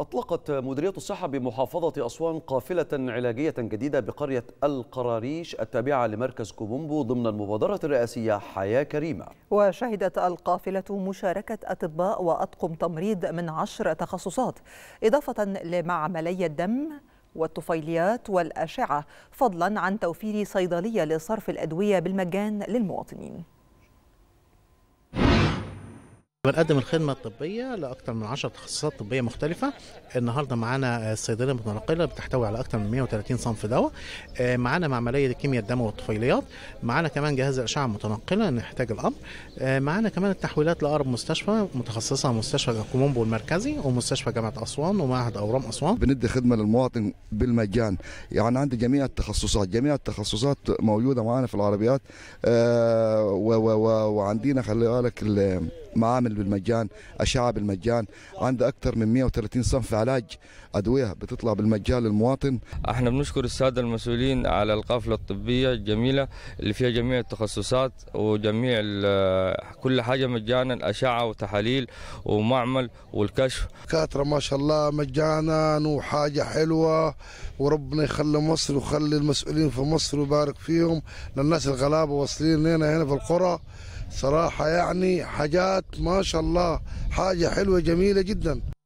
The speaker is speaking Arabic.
أطلقت مديرية الصحة بمحافظة أسوان قافلة علاجية جديدة بقرية القراريش التابعة لمركز كوبومبو ضمن المبادرة الرئاسية حياة كريمة وشهدت القافلة مشاركة أطباء وأطقم تمريض من عشر تخصصات إضافة لمعملي الدم والطفيليات والأشعة فضلا عن توفير صيدلية لصرف الأدوية بالمجان للمواطنين بنقدم الخدمة الطبية لأكثر من 10 تخصصات طبية مختلفة النهاردة معانا الصيدلية المتنقلة بتحتوي على أكثر من 130 صنف دواء آه، معانا معملية كيمياء الدم والطفيليات معانا كمان جهاز الأشعة المتنقلة نحتاج الأمر آه، معانا كمان التحويلات لأقرب مستشفى متخصصة مستشفى الكومومبو المركزي ومستشفى جامعة أسوان ومعهد أورام أسوان بندي خدمة للمواطن بالمجان يعني عندي جميع التخصصات جميع التخصصات موجودة معانا في العربيات آه، وعندينا خلي بالك معامل بالمجان اشعه بالمجان عنده اكثر من 130 صنف علاج ادويه بتطلع بالمجان للمواطن احنا بنشكر الساده المسؤولين على القافله الطبيه الجميله اللي فيها جميع التخصصات وجميع كل حاجه مجانا اشعه وتحاليل ومعمل والكشف كاتره ما شاء الله مجانا وحاجه حلوه وربنا يخلي مصر ويخلي المسؤولين في مصر ويبارك فيهم للناس الغلابه واصلين لنا هنا في القرى صراحة يعني حاجات ما شاء الله حاجة حلوة جميلة جدا